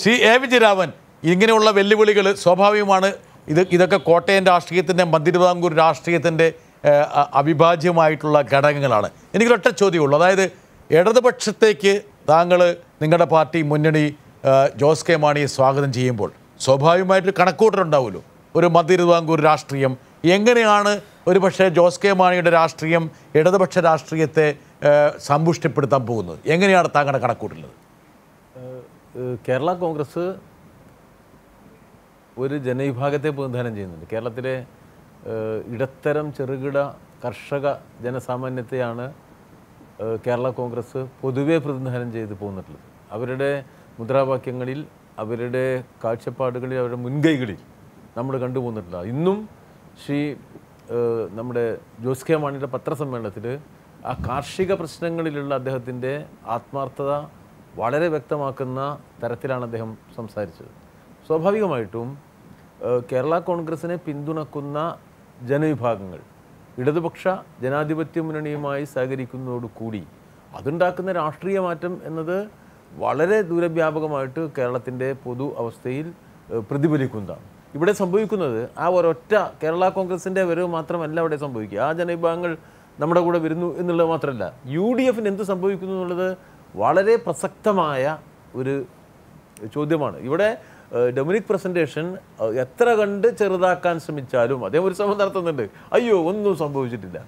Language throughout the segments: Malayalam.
സി എ വിജയരാമൻ ഇങ്ങനെയുള്ള വെല്ലുവിളികൾ സ്വാഭാവികമാണ് ഇത് ഇതൊക്കെ കോട്ടയം രാഷ്ട്രീയത്തിൻ്റെ മന്ദിരിതാംകൂർ രാഷ്ട്രീയത്തിൻ്റെ അവിഭാജ്യമായിട്ടുള്ള ഘടകങ്ങളാണ് എനിക്കൊരൊറ്റ ചോദ്യമുള്ളൂ അതായത് ഇടതുപക്ഷത്തേക്ക് താങ്കൾ നിങ്ങളുടെ പാർട്ടി മുന്നണി ജോസ് കെ മാണിയെ സ്വാഗതം ചെയ്യുമ്പോൾ സ്വാഭാവികമായിട്ട് കണക്കൂട്ടലുണ്ടാവുമല്ലോ ഒരു മന്ദിരിതാംകൂർ രാഷ്ട്രീയം എങ്ങനെയാണ് ഒരു പക്ഷേ ജോസ് കെ മാണിയുടെ രാഷ്ട്രീയം ഇടതുപക്ഷ രാഷ്ട്രീയത്തെ സമ്പുഷ്ടിപ്പെടുത്താൻ പോകുന്നത് എങ്ങനെയാണ് താങ്കളുടെ കണക്കൂട്ടുള്ളത് കേരള കോൺഗ്രസ് ഒരു ജനവിഭാഗത്തെ പ്രതിനിധാനം ചെയ്യുന്നുണ്ട് കേരളത്തിലെ ഇടത്തരം ചെറുകിട കർഷക ജനസാമാന്യത്തെയാണ് കേരള കോൺഗ്രസ് പൊതുവെ പ്രതിനിധാനം ചെയ്ത് പോകുന്നിട്ടുള്ളത് അവരുടെ മുദ്രാവാക്യങ്ങളിൽ അവരുടെ കാഴ്ചപ്പാടുകളിൽ അവരുടെ മുൻകൈകളിൽ നമ്മൾ കണ്ടുപോന്നിട്ടില്ല ഇന്നും ശ്രീ നമ്മുടെ ജോസ് കെ മാണിയുടെ പത്രസമ്മേളനത്തിൽ ആ കാർഷിക പ്രശ്നങ്ങളിലുള്ള അദ്ദേഹത്തിൻ്റെ ആത്മാർത്ഥത വളരെ വ്യക്തമാക്കുന്ന തരത്തിലാണ് അദ്ദേഹം സംസാരിച്ചത് സ്വാഭാവികമായിട്ടും കേരള കോൺഗ്രസിനെ പിന്തുണക്കുന്ന ജനവിഭാഗങ്ങൾ ഇടതുപക്ഷ ജനാധിപത്യ മുന്നണിയുമായി സഹകരിക്കുന്നതോടുകൂടി അതുണ്ടാക്കുന്ന രാഷ്ട്രീയ മാറ്റം എന്നത് വളരെ ദൂരവ്യാപകമായിട്ട് കേരളത്തിൻ്റെ പൊതു അവസ്ഥയിൽ പ്രതിഫലിക്കുന്നതാണ് ഇവിടെ സംഭവിക്കുന്നത് ആ ഒരൊറ്റ കേരള കോൺഗ്രസിൻ്റെ വരവ് മാത്രമല്ല അവിടെ സംഭവിക്കുക ആ ജനവിഭാഗങ്ങൾ നമ്മുടെ കൂടെ വരുന്നു എന്നുള്ളത് മാത്രമല്ല യു ഡി എഫിന് എന്ത് സംഭവിക്കുന്നു എന്നുള്ളത് വളരെ പ്രസക്തമായ ഒരു ചോദ്യമാണ് ഇവിടെ ഡൊമിനിക് പ്രസൻറ്റേഷൻ എത്ര കണ്ട് ചെറുതാക്കാൻ ശ്രമിച്ചാലും അദ്ദേഹം ഒരു ശ്രമം നടത്തുന്നുണ്ട് അയ്യോ ഒന്നും സംഭവിച്ചിട്ടില്ല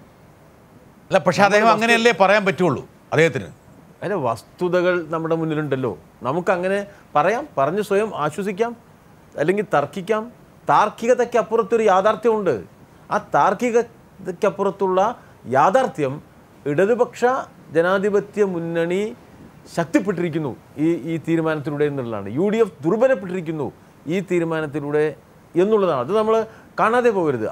അല്ല പക്ഷേ അദ്ദേഹം അങ്ങനെയല്ലേ പറയാൻ പറ്റുള്ളൂ അദ്ദേഹത്തിന് അതിന് വസ്തുതകൾ നമ്മുടെ മുന്നിലുണ്ടല്ലോ നമുക്കങ്ങനെ പറയാം പറഞ്ഞ് സ്വയം ആശ്വസിക്കാം അല്ലെങ്കിൽ തർക്കിക്കാം താർക്കികതയ്ക്ക് അപ്പുറത്തൊരു യാഥാർത്ഥ്യമുണ്ട് ആ താർക്കികതയ്ക്കപ്പുറത്തുള്ള യാഥാർത്ഥ്യം ഇടതുപക്ഷ ജനാധിപത്യ മുന്നണി ശക്തിപ്പെട്ടിരിക്കുന്നു ഈ ഈ തീരുമാനത്തിലൂടെ എന്നുള്ളതാണ് യു ഡി എഫ് ദുർബലപ്പെട്ടിരിക്കുന്നു ഈ തീരുമാനത്തിലൂടെ എന്നുള്ളതാണ് അത് നമ്മൾ കാണാതെ പോകരുത്